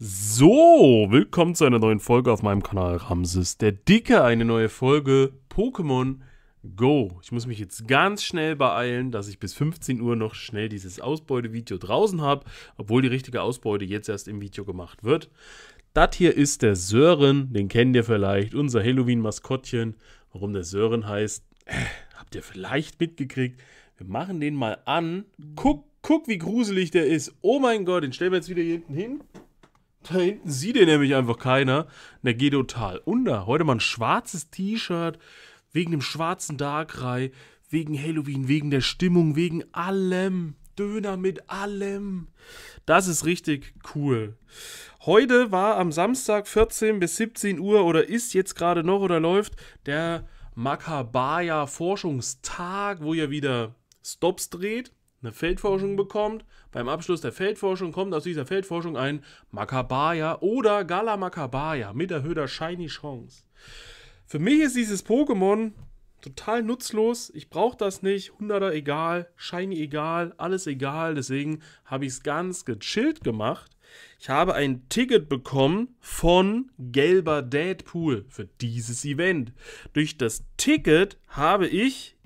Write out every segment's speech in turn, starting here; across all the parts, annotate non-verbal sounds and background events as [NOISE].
So, willkommen zu einer neuen Folge auf meinem Kanal Ramses der Dicke. Eine neue Folge Pokémon Go. Ich muss mich jetzt ganz schnell beeilen, dass ich bis 15 Uhr noch schnell dieses Ausbeutevideo draußen habe, obwohl die richtige Ausbeute jetzt erst im Video gemacht wird. Das hier ist der Sören, den kennt ihr vielleicht, unser Halloween-Maskottchen. Warum der Sören heißt, äh, habt ihr vielleicht mitgekriegt. Wir machen den mal an. Guck, guck, wie gruselig der ist. Oh mein Gott, den stellen wir jetzt wieder hier hinten hin. Da hinten sieht ihr nämlich einfach keiner. Der geht total unter. Heute mal ein schwarzes T-Shirt. Wegen dem schwarzen Darkrai. Wegen Halloween. Wegen der Stimmung. Wegen allem. Döner mit allem. Das ist richtig cool. Heute war am Samstag 14 bis 17 Uhr oder ist jetzt gerade noch oder läuft der Makabaya Forschungstag, wo ihr wieder Stops dreht eine Feldforschung mhm. bekommt. Beim Abschluss der Feldforschung kommt aus dieser Feldforschung ein Makabaya oder Gala Makabaya mit erhöhter Shiny Chance. Für mich ist dieses Pokémon total nutzlos. Ich brauche das nicht. 100er egal, Shiny egal, alles egal. Deswegen habe ich es ganz gechillt gemacht. Ich habe ein Ticket bekommen von Gelber Deadpool für dieses Event. Durch das Ticket habe ich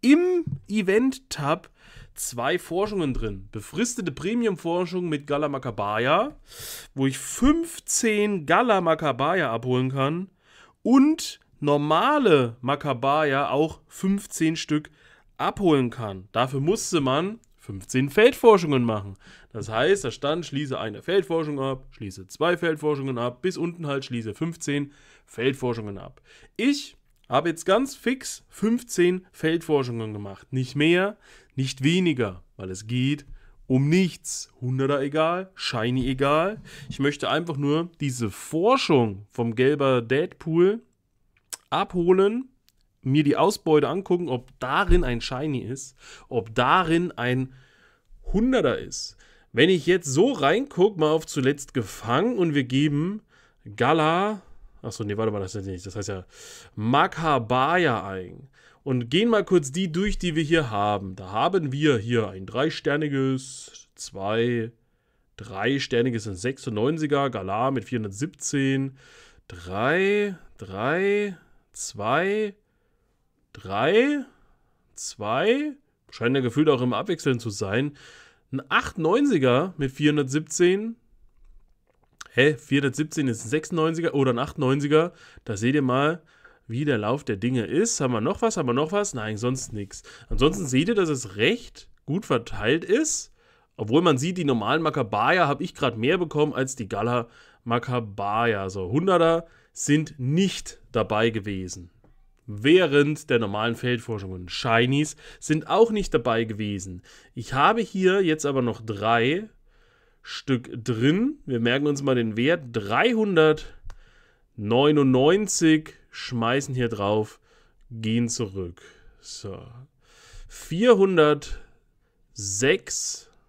im Event-Tab zwei Forschungen drin. Befristete Premium-Forschung mit Gala Macabaya, wo ich 15 Gala Macabaya abholen kann und normale Macabaya auch 15 Stück abholen kann. Dafür musste man 15 Feldforschungen machen. Das heißt, da stand, schließe eine Feldforschung ab, schließe zwei Feldforschungen ab, bis unten halt schließe 15 Feldforschungen ab. Ich habe jetzt ganz fix 15 Feldforschungen gemacht. Nicht mehr, nicht weniger, weil es geht um nichts. Hunderter egal, Shiny egal. Ich möchte einfach nur diese Forschung vom Gelber Deadpool abholen, mir die Ausbeute angucken, ob darin ein Shiny ist, ob darin ein Hunderter ist. Wenn ich jetzt so reingucke, mal auf zuletzt gefangen und wir geben Gala. Achso, nee, warte mal, das ist nicht. Das heißt ja Makabaya ein und gehen mal kurz die durch, die wir hier haben. Da haben wir hier ein dreisterniges, zwei, dreisterniges ein 96er Galar mit 417, drei, drei, zwei, drei, zwei, scheint ja gefühlt auch immer abwechselnd zu sein. Ein 890er mit 417, hä, 417 ist ein 96er oder ein 890er, da seht ihr mal, wie der Lauf der Dinge ist. Haben wir noch was? Haben wir noch was? Nein, sonst nichts. Ansonsten seht ihr, dass es recht gut verteilt ist. Obwohl man sieht, die normalen Makabaya habe ich gerade mehr bekommen als die Gala Makabaya. Also 100er sind nicht dabei gewesen. Während der normalen Feldforschungen. Shinies sind auch nicht dabei gewesen. Ich habe hier jetzt aber noch drei Stück drin. Wir merken uns mal den Wert. 399 schmeißen hier drauf, gehen zurück. So. 406.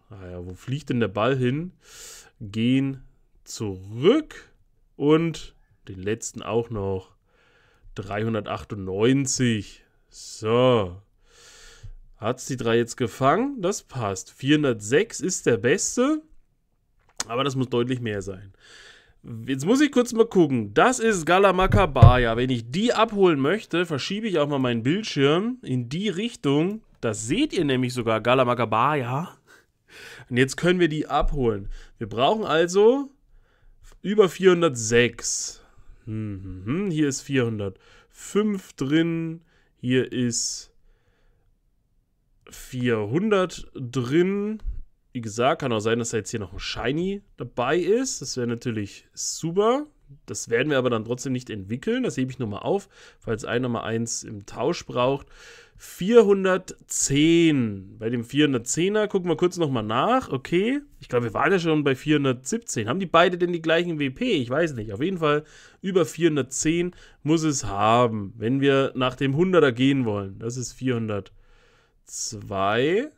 Naja, ah wo fliegt denn der Ball hin? Gehen zurück und den letzten auch noch. 398. So. Hat es die drei jetzt gefangen? Das passt. 406 ist der beste, aber das muss deutlich mehr sein. Jetzt muss ich kurz mal gucken. Das ist Galamakabaya. Wenn ich die abholen möchte, verschiebe ich auch mal meinen Bildschirm in die Richtung. Das seht ihr nämlich sogar, Galamakabaya. Und jetzt können wir die abholen. Wir brauchen also über 406. Mhm, hm, hm, hier ist 405 drin. Hier ist 400 drin wie gesagt, kann auch sein, dass da jetzt hier noch ein Shiny dabei ist. Das wäre natürlich super. Das werden wir aber dann trotzdem nicht entwickeln. Das hebe ich nochmal auf, falls einer mal eins im Tausch braucht. 410. Bei dem 410er gucken wir kurz nochmal nach. Okay. Ich glaube, wir waren ja schon bei 417. Haben die beide denn die gleichen WP? Ich weiß nicht. Auf jeden Fall über 410 muss es haben, wenn wir nach dem 100er gehen wollen. Das ist 402.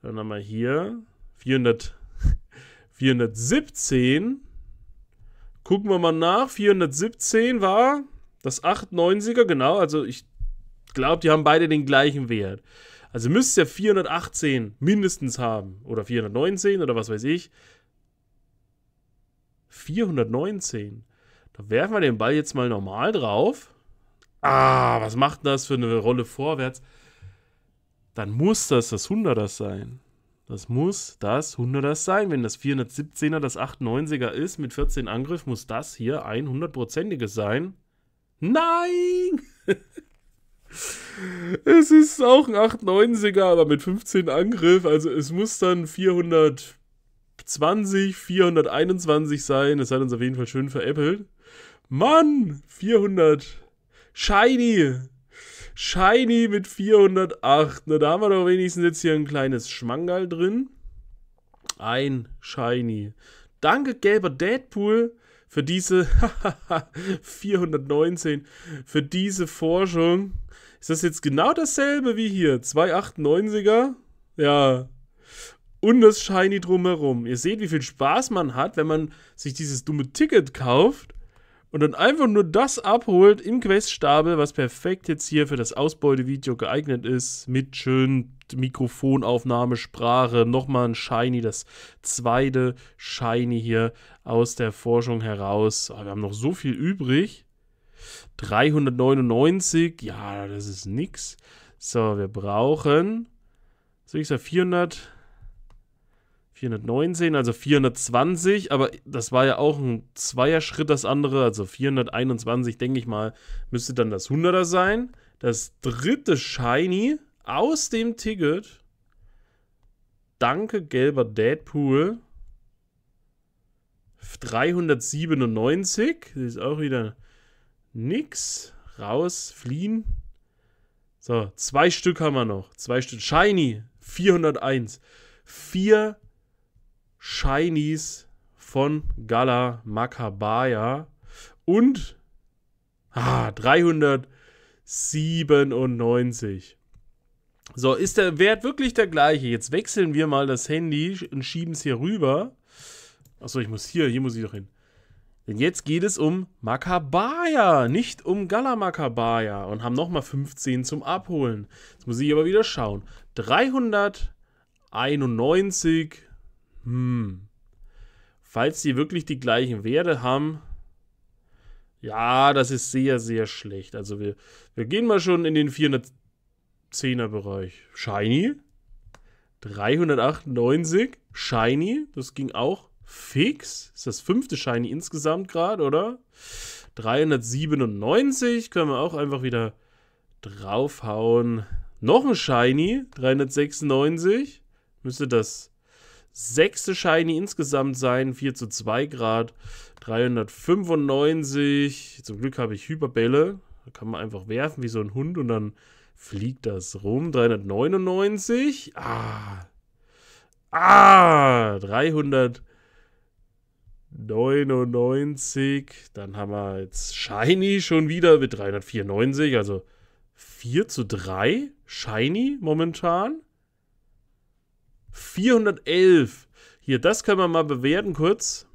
Dann haben wir hier 400, 417. Gucken wir mal nach. 417 war das 98er, genau. Also ich glaube, die haben beide den gleichen Wert. Also müsste ja 418 mindestens haben. Oder 419 oder was weiß ich. 419. Da werfen wir den Ball jetzt mal normal drauf. Ah, was macht das für eine Rolle vorwärts? Dann muss das das 100er sein. Das muss das 100er sein. Wenn das 417er das 890er ist mit 14 Angriff, muss das hier ein 100%iges sein. Nein! [LAUGHS] es ist auch ein 890er, aber mit 15 Angriff. Also es muss dann 420, 421 sein. Es hat uns auf jeden Fall schön veräppelt. Mann, 400. Shiny. Shiny mit 408. Na, da haben wir doch wenigstens jetzt hier ein kleines Schmangal drin. Ein Shiny. Danke, gelber Deadpool, für diese 419, [LAUGHS] für diese Forschung. Ist das jetzt genau dasselbe wie hier? 298er? Ja. Und das Shiny drumherum. Ihr seht, wie viel Spaß man hat, wenn man sich dieses dumme Ticket kauft und dann einfach nur das abholt im Queststabel, was perfekt jetzt hier für das Ausbeutevideo geeignet ist, mit schön Mikrofonaufnahme, Sprache, nochmal ein Shiny, das zweite Shiny hier aus der Forschung heraus. Aber ah, wir haben noch so viel übrig. 399, ja, das ist nix. So, wir brauchen, soll ich sagen, 400, 419, also 420, aber das war ja auch ein Zweierschritt, das andere, also 421, denke ich mal, müsste dann das 100er sein. Das dritte Shiny aus dem Ticket. Danke, gelber Deadpool. 397, das ist auch wieder nix. Raus, fliehen. So, zwei Stück haben wir noch. Zwei Stück. Shiny, 401. Vier Shinies von Gala Makabaya und ah, 397. So, ist der Wert wirklich der gleiche? Jetzt wechseln wir mal das Handy und schieben es hier rüber. Achso, ich muss hier, hier muss ich doch hin. Denn jetzt geht es um Makabaya, nicht um Gala Makabaya. Und haben nochmal 15 zum Abholen. Jetzt muss ich aber wieder schauen. 391 hm. Falls sie wirklich die gleichen Werte haben. Ja, das ist sehr, sehr schlecht. Also wir, wir gehen mal schon in den 410er Bereich. Shiny. 398. Shiny. Das ging auch fix. Ist das fünfte Shiny insgesamt gerade, oder? 397 können wir auch einfach wieder draufhauen. Noch ein Shiny, 396. Müsste das sechste Shiny insgesamt sein, 4 zu 2 Grad, 395. Zum Glück habe ich Hyperbälle, da kann man einfach werfen wie so ein Hund und dann fliegt das rum. 399. Ah. Ah, 399. Dann haben wir jetzt Shiny schon wieder mit 394, also 4 zu 3 Shiny momentan. 411. Hier, das können wir mal bewerten kurz.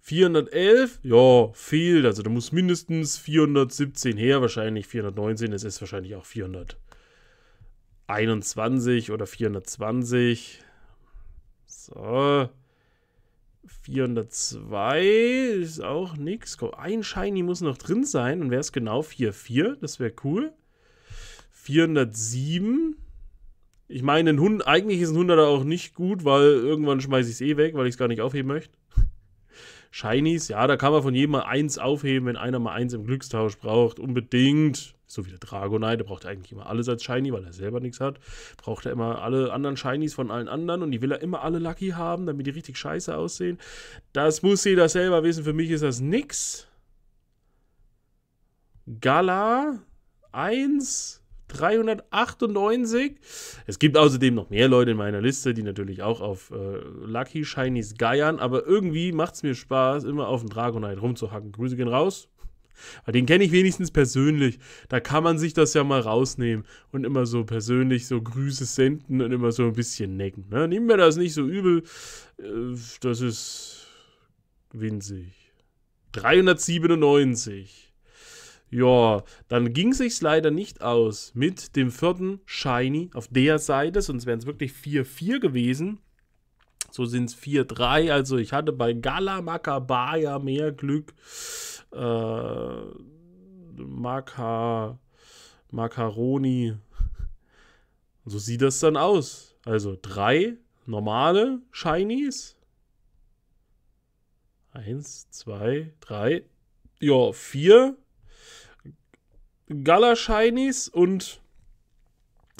411, ja, fehlt. Also da muss mindestens 417 her, wahrscheinlich 419. Es ist wahrscheinlich auch 421 oder 420. So. 402 ist auch nichts. Ein Shiny muss noch drin sein. Und wäre es genau 44, das wäre cool. 407. Ich meine, ein Hund, eigentlich ist ein Hunderter auch nicht gut, weil irgendwann schmeiße ich es eh weg, weil ich es gar nicht aufheben möchte. [LAUGHS] Shinies, ja, da kann man von jedem mal eins aufheben, wenn einer mal eins im Glückstausch braucht. Unbedingt. So wie der Dragonite, der braucht eigentlich immer alles als Shiny, weil er selber nichts hat. Braucht er immer alle anderen Shinies von allen anderen und die will er immer alle Lucky haben, damit die richtig scheiße aussehen. Das muss jeder selber wissen. Für mich ist das nix. Gala eins, 398. Es gibt außerdem noch mehr Leute in meiner Liste, die natürlich auch auf äh, Lucky Shinies geiern, aber irgendwie macht es mir Spaß, immer auf den Dragonite rumzuhacken. Grüße gehen raus. Weil den kenne ich wenigstens persönlich. Da kann man sich das ja mal rausnehmen und immer so persönlich so Grüße senden und immer so ein bisschen necken. Ne? Nehmen wir das nicht so übel. Äh, das ist winzig. 397. Ja, dann ging es sich leider nicht aus mit dem vierten Shiny auf der Seite, sonst wären es wirklich 4-4 gewesen. So sind es 4-3. Also ich hatte bei Gala Makabaya mehr Glück. Äh, Maka, Macaroni. [LAUGHS] So sieht das dann aus. Also drei normale Shinies. Eins, zwei, drei. Ja, vier Gala-Shinies und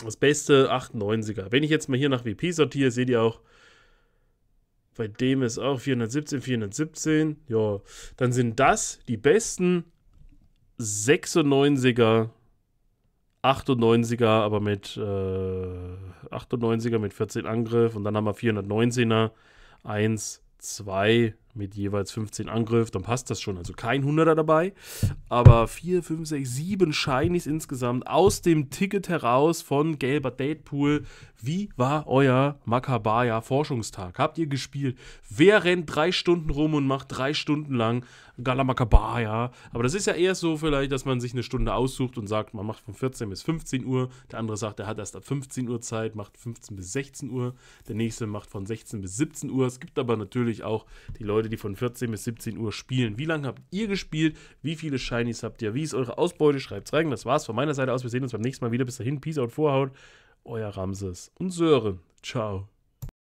das beste 98er. Wenn ich jetzt mal hier nach WP sortiere, seht ihr auch, bei dem ist auch 417, 417. Ja, dann sind das die besten 96er, 98er, aber mit äh, 98er mit 14 Angriff und dann haben wir 419er, 1, 2, mit jeweils 15 Angriff, dann passt das schon. Also kein 100er dabei, aber 4, 5, 6, 7 Shinies insgesamt aus dem Ticket heraus von Gelber Deadpool. Wie war euer Makabaya-Forschungstag? Habt ihr gespielt? Wer rennt drei Stunden rum und macht drei Stunden lang Galamakabaya? Aber das ist ja eher so vielleicht, dass man sich eine Stunde aussucht und sagt, man macht von 14 bis 15 Uhr. Der andere sagt, er hat erst ab 15 Uhr Zeit, macht 15 bis 16 Uhr. Der nächste macht von 16 bis 17 Uhr. Es gibt aber natürlich auch die Leute, Leute, die von 14 bis 17 Uhr spielen. Wie lange habt ihr gespielt? Wie viele Shinies habt ihr? Wie ist eure Ausbeute? Schreibt's rein. Das war's von meiner Seite aus. Wir sehen uns beim nächsten Mal wieder. Bis dahin, Peace out, Vorhaut. Euer Ramses und Sören. Ciao.